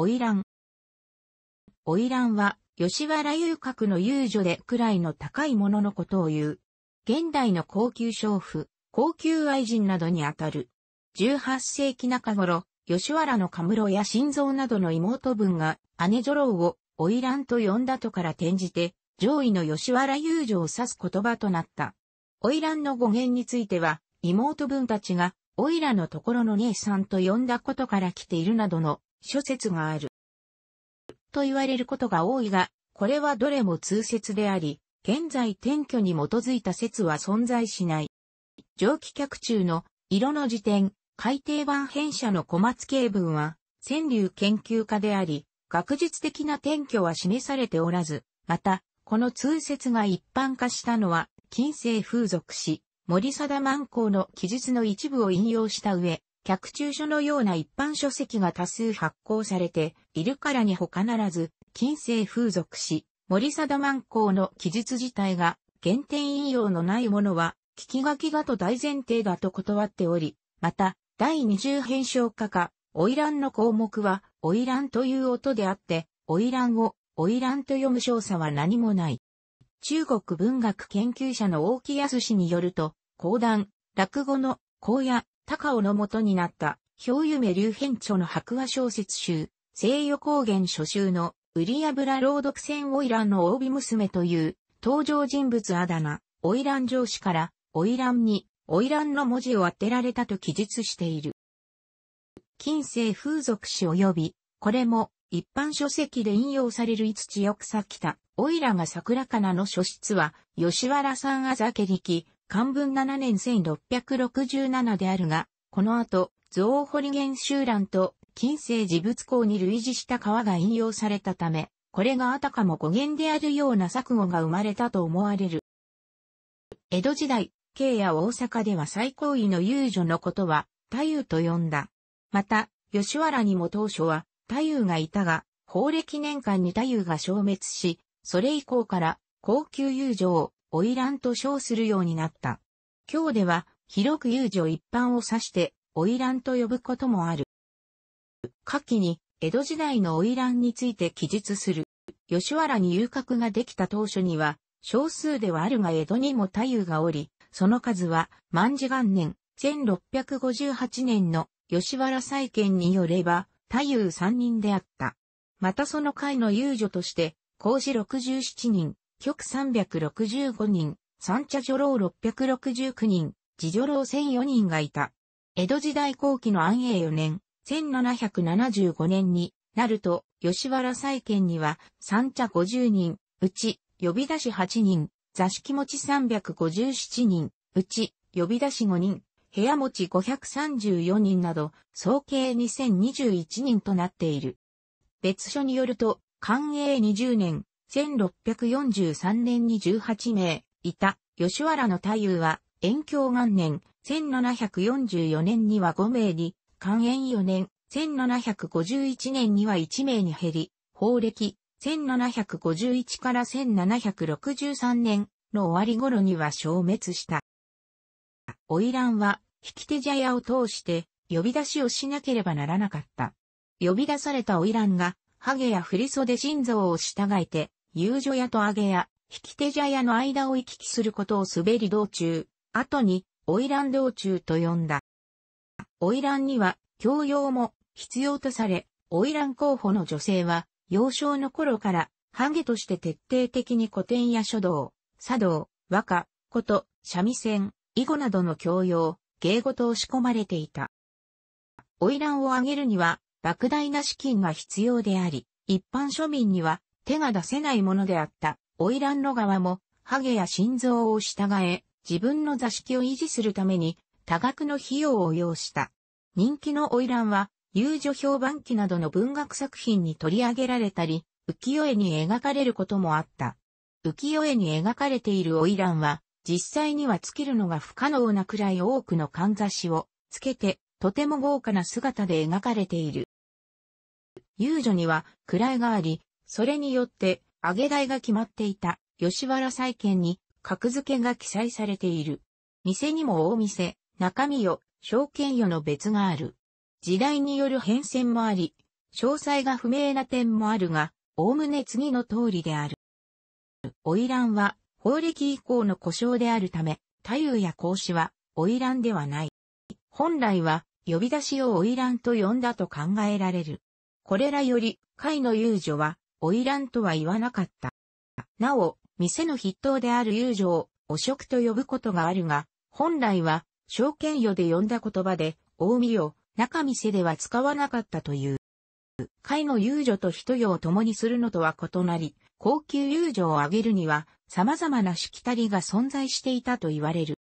花魁。花魁は、吉原遊郭の遊女でくらいの高いもののことを言う。現代の高級娼婦、高級愛人などにあたる。18世紀中頃、吉原のカムロや心臓などの妹分が姉女郎を花魁と呼んだとから転じて、上位の吉原遊女を指す言葉となった。花魁の語源については、妹分たちが、おいのところの姉さんと呼んだことから来ているなどの諸説がある。と言われることが多いが、これはどれも通説であり、現在転居に基づいた説は存在しない。蒸気客中の色の辞典、海底版編者の小松慶文は、川柳研究家であり、学術的な転居は示されておらず、また、この通説が一般化したのは、近世風俗史、森貞万光の記述の一部を引用した上、客中書のような一般書籍が多数発行されているからに他ならず、近世風俗史、森貞万公の記述自体が原点引用のないものは、聞き書きがと大前提だと断っており、また、第二重編集家か、オイランの項目は、オイランという音であって、オイランを、オイランと読む少佐は何もない。中国文学研究者の大木康によると、講談、落語の、講野、高尾の元になった、氷夢流編著の白話小説集、西予高原初集の、売り油朗読船オイランの帯娘という、登場人物あだ名、オイラン上司から、オイランに、オイランの文字を当てられたと記述している。近世風俗史及び、これも、一般書籍で引用される五千よくさきた、オイラが桜かなの書室は、吉原さんあざけりき、漢文7年1667であるが、この後、増堀元集乱と近世事物公に類似した川が引用されたため、これがあたかも語源であるような錯誤が生まれたと思われる。江戸時代、京や大阪では最高位の遊女のことは、太夫と呼んだ。また、吉原にも当初は、太夫がいたが、法暦年間に太夫が消滅し、それ以降から、高級遊女を、らんと称するようになった。今日では、広く遊女一般を指して、らんと呼ぶこともある。下記に、江戸時代のらんについて記述する。吉原に遊郭ができた当初には、少数ではあるが江戸にも太夫がおり、その数は、万事元年、1658年の吉原再建によれば、太夫3人であった。またその会の遊女として、講師67人、極365人、三茶女郎669人、自女郎1004人がいた。江戸時代後期の安永4年、1775年になると、吉原再建には三茶50人、うち、呼び出し8人、座敷持ち357人、うち、呼び出し5人、部屋持ち534人など、総計2021人となっている。別所によると、寛永20年、1643年に18名いた吉原の太夫は、延享元年、1744年には5名に、寛延4年、1751年には1名に減り、法暦、1751から1763年の終わり頃には消滅した。ランは、引き手茶屋を通して、呼び出しをしなければならなかった。呼び出されたランが、ハゲや振袖心臓を従えて、遊女屋と揚げ屋、引き手茶屋の間を行き来することを滑り道中、後に、花魁道中と呼んだ。花魁には、教養も必要とされ、花魁候補の女性は、幼少の頃から、ハゲとして徹底的に古典や書道、茶道、和歌、こと、三味線、囲碁などの教養、芸事を仕込まれていた。花魁を挙げるには、莫大な資金が必要であり、一般庶民には手が出せないものであった、花魁の側も、ハゲや心臓を従え、自分の座敷を維持するために、多額の費用を要した。人気の花魁は、遊女評判記などの文学作品に取り上げられたり、浮世絵に描かれることもあった。浮世絵に描かれている花魁は、実際には尽きるのが不可能なくらい多くのかんざしをつけて、とても豪華な姿で描かれている。遊女には位があり、それによって、上げ台が決まっていた吉原債建に格付けが記載されている。店にも大店、中身よ、証券よの別がある。時代による変遷もあり、詳細が不明な点もあるが、おおむね次の通りである。らんは、法暦以降の故障であるため、太夫や孔子は、らんではない。本来は、呼び出しをらんと呼んだと考えられる。これらより、会の遊女は、おいらんとは言わなかった。なお、店の筆頭である友情を汚職と呼ぶことがあるが、本来は、証券与で呼んだ言葉で、大見を、中店では使わなかったという。会の遊女と人用を共にするのとは異なり、高級遊女を挙げるには、様々なしきたりが存在していたと言われる。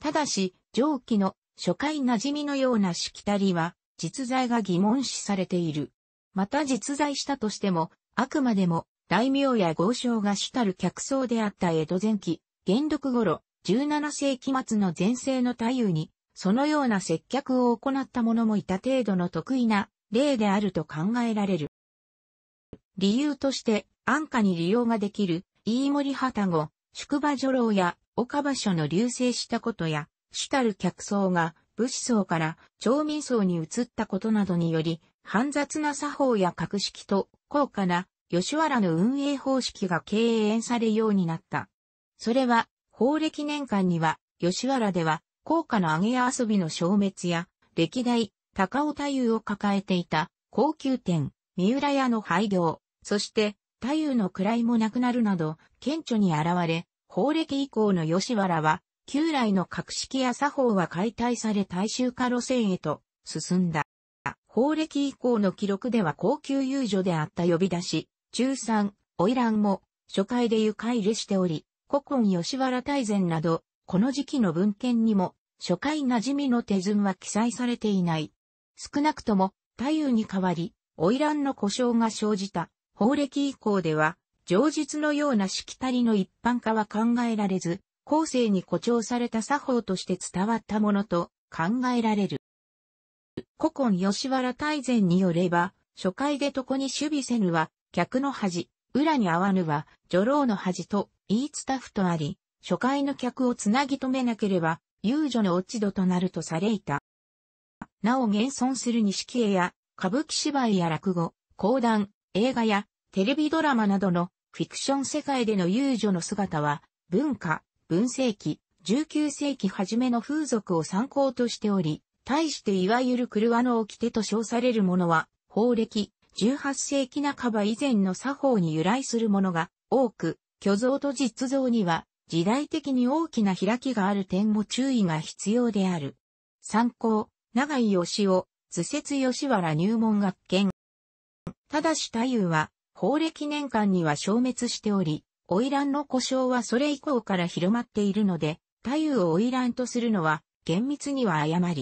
ただし、上記の初回馴染みのようなしきたりは、実在が疑問視されている。また実在したとしても、あくまでも、大名や豪商が主たる客層であった江戸前期、元禄頃、17世紀末の前世の太夫に、そのような接客を行った者もいた程度の得意な例であると考えられる。理由として、安価に利用ができる、飯森旗子、宿場女郎や岡場所の流星したことや、主たる客層が武士層から町民層に移ったことなどにより、煩雑な作法や格式と高価な吉原の運営方式が敬遠されようになった。それは、法暦年間には、吉原では、高価な揚げ遊びの消滅や、歴代、高尾太夫を抱えていた、高級店、三浦屋の廃業、そして、太夫の位もなくなるなど、顕著に現れ、法暦以降の吉原は、旧来の格式や作法は解体され大衆化路線へと進んだ。法暦以降の記録では高級遊女であった呼び出し、中産、花魁も、初回で愉快入しており、古今吉原大善など、この時期の文献にも、初回馴染みの手順は記載されていない。少なくとも、太夫に代わり、花魁の故障が生じた、法暦以降では、上述のようなしきたりの一般化は考えられず、後世に誇張された作法として伝わったものと考えられる。古今吉原大善によれば、初回で床に守備せぬは、客の恥、裏に合わぬは、女郎の恥と言い伝ふとあり、初回の客をつなぎ止めなければ、遊女の落ち度となるとされいた。なお現存する錦絵や、歌舞伎芝居や落語、講談、映画や、テレビドラマなどのフィクション世界での遊女の姿は、文化、文世紀、19世紀初めの風俗を参考としており、対していわゆる車の掟と称されるものは、法暦、18世紀半ば以前の作法に由来するものが多く、虚像と実像には時代的に大きな開きがある点も注意が必要である。参考、長井義雄、図説吉原入門学研。ただし太夫は、法暦年間には消滅しており、花魁の故障はそれ以降から広まっているので、太夫を花魁とするのは厳密には誤り。